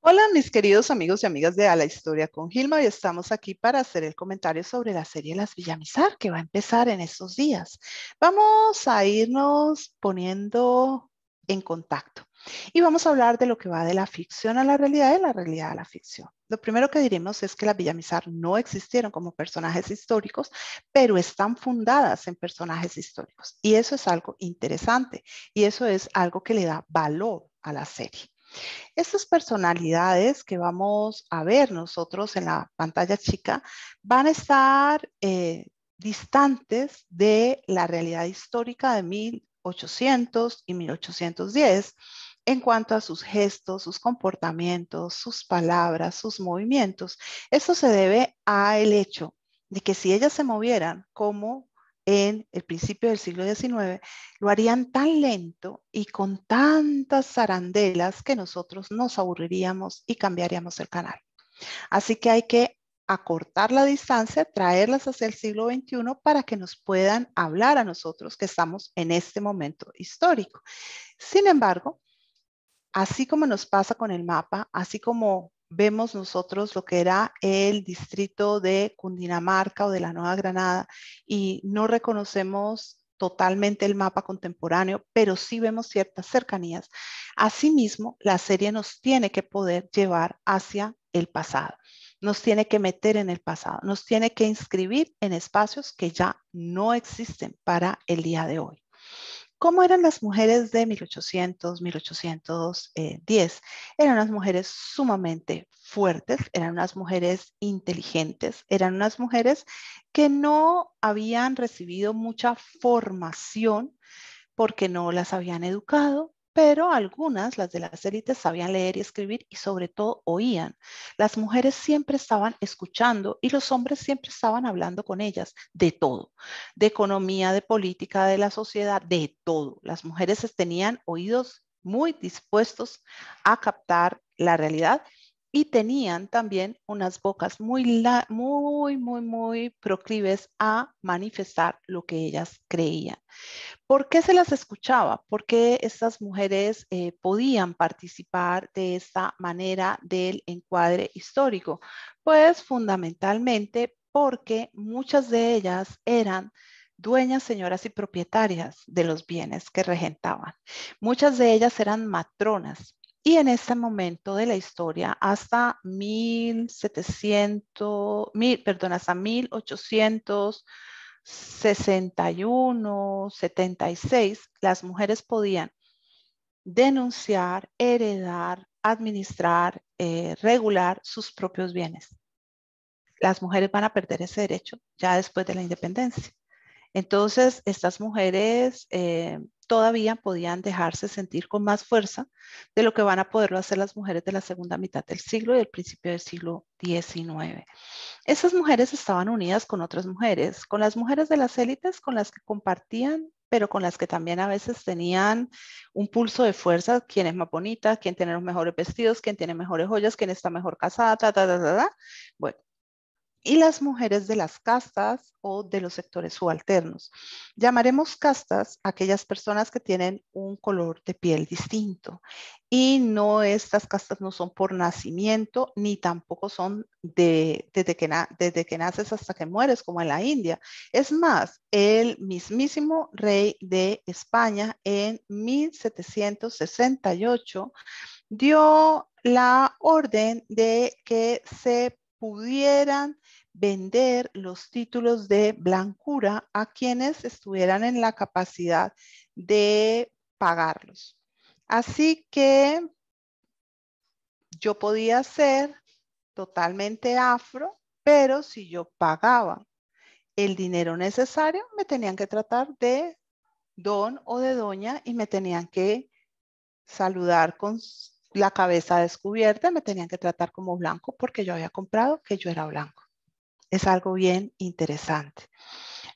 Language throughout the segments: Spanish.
Hola mis queridos amigos y amigas de A la Historia con Gilma y estamos aquí para hacer el comentario sobre la serie Las Villamizar que va a empezar en estos días. Vamos a irnos poniendo en contacto y vamos a hablar de lo que va de la ficción a la realidad y de la realidad a la ficción. Lo primero que diremos es que las Villamizar no existieron como personajes históricos, pero están fundadas en personajes históricos y eso es algo interesante y eso es algo que le da valor a la serie. Estas personalidades que vamos a ver nosotros en la pantalla chica van a estar eh, distantes de la realidad histórica de 1800 y 1810 en cuanto a sus gestos, sus comportamientos, sus palabras, sus movimientos. Eso se debe al hecho de que si ellas se movieran como en el principio del siglo XIX, lo harían tan lento y con tantas zarandelas que nosotros nos aburriríamos y cambiaríamos el canal. Así que hay que acortar la distancia, traerlas hacia el siglo XXI para que nos puedan hablar a nosotros que estamos en este momento histórico. Sin embargo, así como nos pasa con el mapa, así como vemos nosotros lo que era el distrito de Cundinamarca o de la Nueva Granada y no reconocemos totalmente el mapa contemporáneo, pero sí vemos ciertas cercanías. Asimismo, la serie nos tiene que poder llevar hacia el pasado, nos tiene que meter en el pasado, nos tiene que inscribir en espacios que ya no existen para el día de hoy. ¿Cómo eran las mujeres de 1800, 1810? Eran unas mujeres sumamente fuertes, eran unas mujeres inteligentes, eran unas mujeres que no habían recibido mucha formación porque no las habían educado, pero algunas, las de las élites, sabían leer y escribir y sobre todo oían. Las mujeres siempre estaban escuchando y los hombres siempre estaban hablando con ellas de todo, de economía, de política, de la sociedad, de todo. Las mujeres tenían oídos muy dispuestos a captar la realidad y tenían también unas bocas muy, muy, muy, muy proclives a manifestar lo que ellas creían. ¿Por qué se las escuchaba? ¿Por qué estas mujeres eh, podían participar de esta manera del encuadre histórico? Pues fundamentalmente porque muchas de ellas eran dueñas, señoras y propietarias de los bienes que regentaban. Muchas de ellas eran matronas, y en ese momento de la historia, hasta 1700, mil, perdón, hasta 1861, 76, las mujeres podían denunciar, heredar, administrar, eh, regular sus propios bienes. Las mujeres van a perder ese derecho ya después de la independencia. Entonces, estas mujeres eh, todavía podían dejarse sentir con más fuerza de lo que van a poderlo hacer las mujeres de la segunda mitad del siglo y del principio del siglo XIX. Esas mujeres estaban unidas con otras mujeres, con las mujeres de las élites con las que compartían pero con las que también a veces tenían un pulso de fuerza, quién es más bonita, quién tiene los mejores vestidos, quién tiene mejores joyas, quién está mejor casada, ta, ta, ta, Bueno, y las mujeres de las castas o de los sectores subalternos. Llamaremos castas aquellas personas que tienen un color de piel distinto y no estas castas no son por nacimiento ni tampoco son de, desde, que desde que naces hasta que mueres como en la India. Es más, el mismísimo rey de España en 1768 dio la orden de que se pudieran vender los títulos de blancura a quienes estuvieran en la capacidad de pagarlos. Así que yo podía ser totalmente afro, pero si yo pagaba el dinero necesario, me tenían que tratar de don o de doña y me tenían que saludar con la cabeza descubierta, me tenían que tratar como blanco porque yo había comprado que yo era blanco. Es algo bien interesante.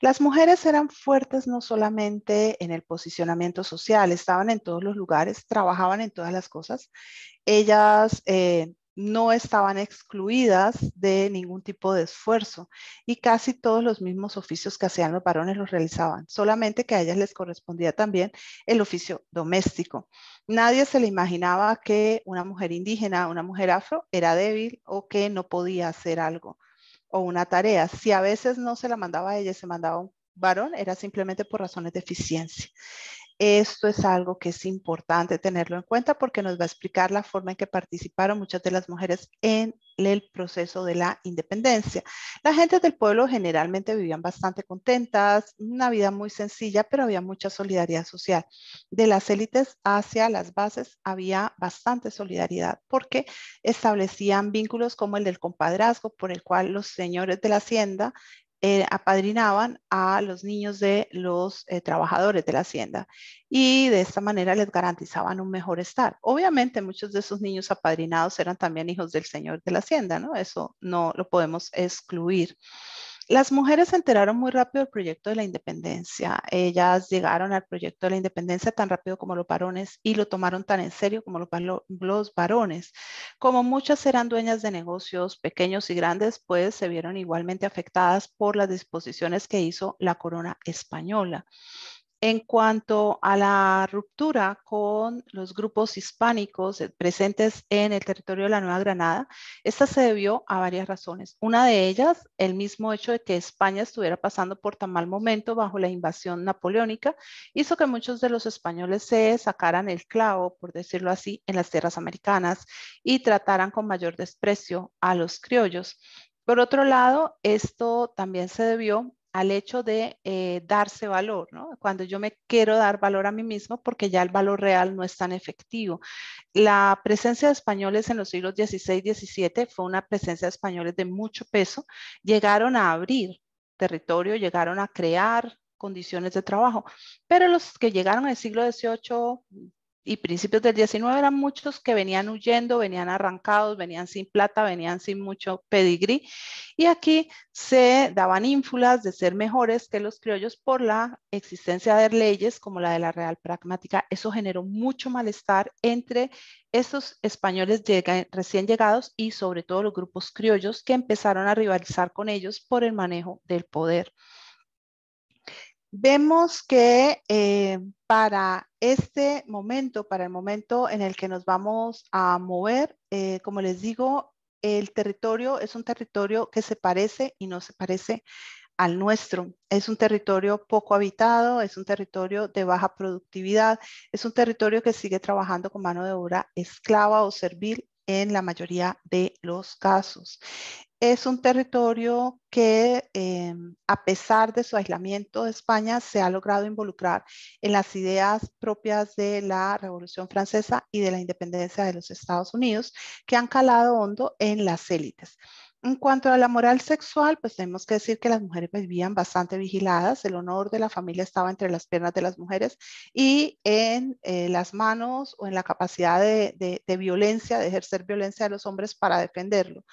Las mujeres eran fuertes no solamente en el posicionamiento social, estaban en todos los lugares, trabajaban en todas las cosas. Ellas eh, no estaban excluidas de ningún tipo de esfuerzo y casi todos los mismos oficios que hacían los varones los realizaban, solamente que a ellas les correspondía también el oficio doméstico. Nadie se le imaginaba que una mujer indígena, una mujer afro, era débil o que no podía hacer algo o una tarea. Si a veces no se la mandaba a ella, se mandaba a un varón, era simplemente por razones de eficiencia. Esto es algo que es importante tenerlo en cuenta porque nos va a explicar la forma en que participaron muchas de las mujeres en el proceso de la independencia. La gente del pueblo generalmente vivían bastante contentas, una vida muy sencilla, pero había mucha solidaridad social. De las élites hacia las bases había bastante solidaridad porque establecían vínculos como el del compadrazgo, por el cual los señores de la hacienda eh, apadrinaban a los niños de los eh, trabajadores de la hacienda y de esta manera les garantizaban un mejor estar. Obviamente muchos de esos niños apadrinados eran también hijos del señor de la hacienda, ¿no? Eso no lo podemos excluir las mujeres se enteraron muy rápido del proyecto de la independencia. Ellas llegaron al proyecto de la independencia tan rápido como los varones y lo tomaron tan en serio como los, varones. Como muchas eran dueñas de negocios pequeños y grandes, pues se vieron igualmente afectadas por las disposiciones que hizo la corona española. En cuanto a la ruptura con los grupos hispánicos presentes en el territorio de la Nueva Granada, esta se debió a varias razones. Una de ellas, el mismo hecho de que España estuviera pasando por tan mal momento bajo la invasión napoleónica, hizo que muchos de los españoles se sacaran el clavo, por decirlo así, en las tierras americanas y trataran con mayor desprecio a los criollos. Por otro lado, esto también se debió al hecho de eh, darse valor, ¿no? Cuando yo me quiero dar valor a mí mismo porque ya el valor real no es tan efectivo. La presencia de españoles en los siglos XVI y XVII fue una presencia de españoles de mucho peso. Llegaron a abrir territorio, llegaron a crear condiciones de trabajo, pero los que llegaron en el siglo XVIII, y principios del 19 eran muchos que venían huyendo, venían arrancados, venían sin plata, venían sin mucho pedigrí. Y aquí se daban ínfulas de ser mejores que los criollos por la existencia de leyes como la de la Real Pragmática. Eso generó mucho malestar entre estos españoles recién llegados y sobre todo los grupos criollos que empezaron a rivalizar con ellos por el manejo del poder vemos que eh, para este momento, para el momento en el que nos vamos a mover, eh, como les digo, el territorio es un territorio que se parece y no se parece al nuestro. Es un territorio poco habitado, es un territorio de baja productividad, es un territorio que sigue trabajando con mano de obra esclava o servil en la mayoría de los casos es un territorio que, em, a pesar de su aislamiento de España, se ha logrado involucrar en las ideas propias de la Revolución Francesa y de la independencia de los Estados Unidos, que han calado hondo en las élites. En cuanto a la moral sexual, pues tenemos que decir que las mujeres vivían bastante vigiladas, el honor de la familia estaba entre las piernas de las mujeres y en eh, las manos o en la capacidad de, violencia, de ejercer violencia a los hombres para defenderlo.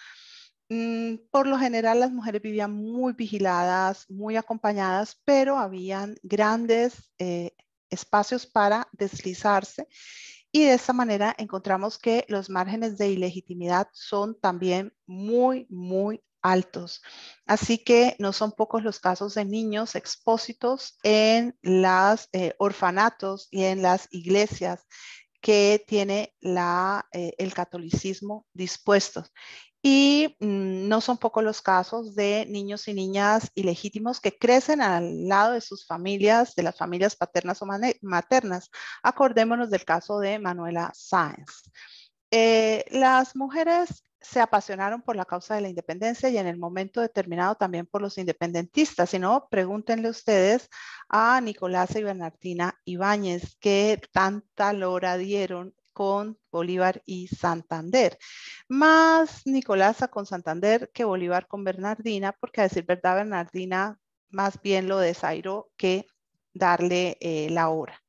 Mm, por lo general las mujeres vivían muy vigiladas, muy acompañadas, pero habían grandes eh, espacios para deslizarse y de esta manera encontramos que los márgenes de ilegitimidad son también muy, muy altos. Así que no son pocos los casos de niños expósitos en los eh, orfanatos y en las iglesias que tiene eh, el catolicismo dispuestos. Y mm, no son pocos los casos de niños y niñas ilegítimos que crecen al lado de sus familias, de las familias paternas o maternas. Acordémonos del caso de Manuela Sáenz. Eh, las mujeres se apasionaron por la causa de la independencia y en el momento determinado también por los independentistas. Si no, pregúntenle ustedes a Nicolás y Bernardina Ibáñez qué tanta lora dieron con Bolívar y Santander, más Nicolasa con Santander que Bolívar con Bernardina, porque a decir verdad, Bernardina más bien lo desairó que darle eh, la hora.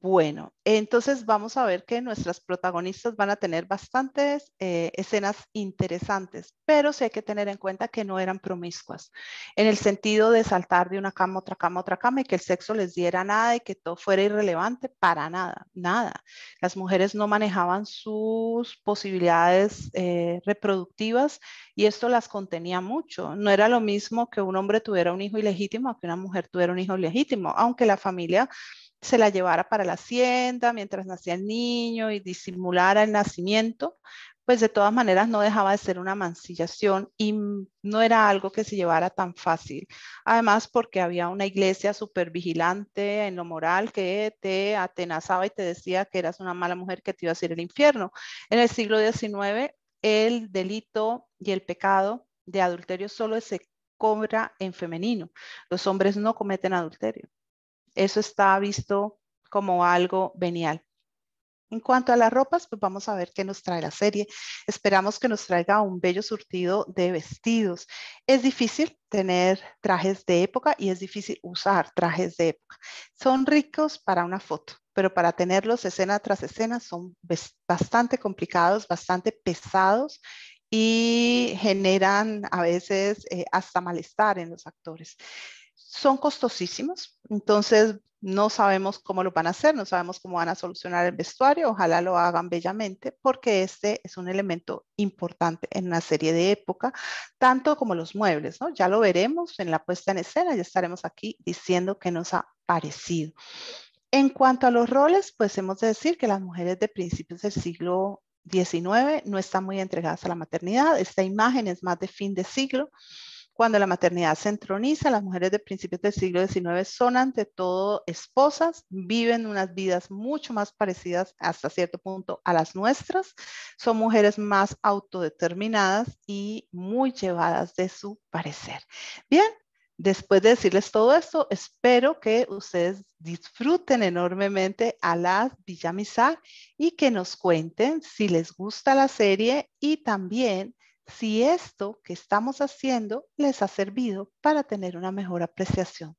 Bueno, entonces vamos a ver que nuestras protagonistas van a tener bastantes eh, escenas interesantes, pero sí hay que tener en cuenta que no eran promiscuas, en el sentido de saltar de una cama, otra cama, otra cama y que el sexo les diera nada y que todo fuera irrelevante, para nada, nada. Las mujeres no manejaban sus posibilidades eh, reproductivas y esto las contenía mucho. No era lo mismo que un hombre tuviera un hijo ilegítimo que una mujer tuviera un hijo ilegítimo, aunque la familia se la llevara para la hacienda mientras nacía el niño y disimulara el nacimiento, pues de todas maneras no dejaba de ser una mancillación y no era algo que se llevara tan fácil. Además, porque había una iglesia súper vigilante en lo moral que te atenazaba y te decía que eras una mala mujer que te iba a ir el infierno. En el siglo XIX, el delito y el pecado de adulterio solo se cobra en femenino. Los hombres no cometen adulterio eso está visto como algo venial. En cuanto a las ropas, pues vamos a ver qué nos trae la serie. Esperamos que nos traiga un bello surtido de vestidos. Es difícil tener trajes de época y es difícil usar trajes de época. Son ricos para una foto, pero para tenerlos escena tras escena son bastante complicados, bastante pesados y generan a veces eh, hasta malestar en los actores son costosísimos, entonces no sabemos cómo lo van a hacer, no sabemos cómo van a solucionar el vestuario, ojalá lo hagan bellamente, porque este es un elemento importante en una serie de época, tanto como los muebles, ¿no? Ya lo veremos en la puesta en escena, ya estaremos aquí diciendo qué nos ha parecido. En cuanto a los roles, pues hemos de decir que las mujeres de principios del siglo XIX no están muy entregadas a la maternidad. Esta imagen es más de fin de siglo. Cuando la maternidad se entroniza, las mujeres de principios del siglo XIX son ante todo esposas, viven unas vidas mucho más parecidas hasta cierto punto a las nuestras, son mujeres más autodeterminadas y muy llevadas de su parecer. Bien, Después de decirles todo esto, espero que ustedes disfruten enormemente a las Villamizar y que nos cuenten si les gusta la serie y también si esto que estamos haciendo les ha servido para tener una mejor apreciación